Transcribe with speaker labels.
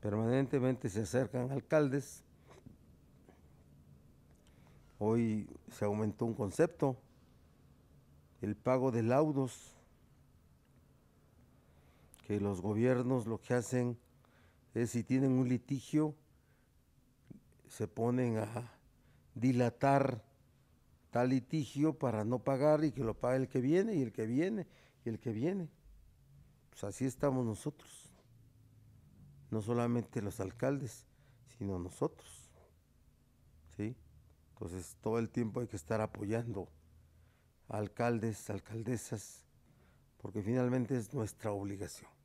Speaker 1: Permanentemente se acercan alcaldes. Hoy se aumentó un concepto, el pago de laudos, que los gobiernos lo que hacen es si tienen un litigio, se ponen a dilatar tal litigio para no pagar y que lo pague el que viene y el que viene y el que viene. Pues así estamos nosotros no solamente los alcaldes, sino nosotros. ¿sí? Entonces todo el tiempo hay que estar apoyando a alcaldes, alcaldesas, porque finalmente es nuestra obligación.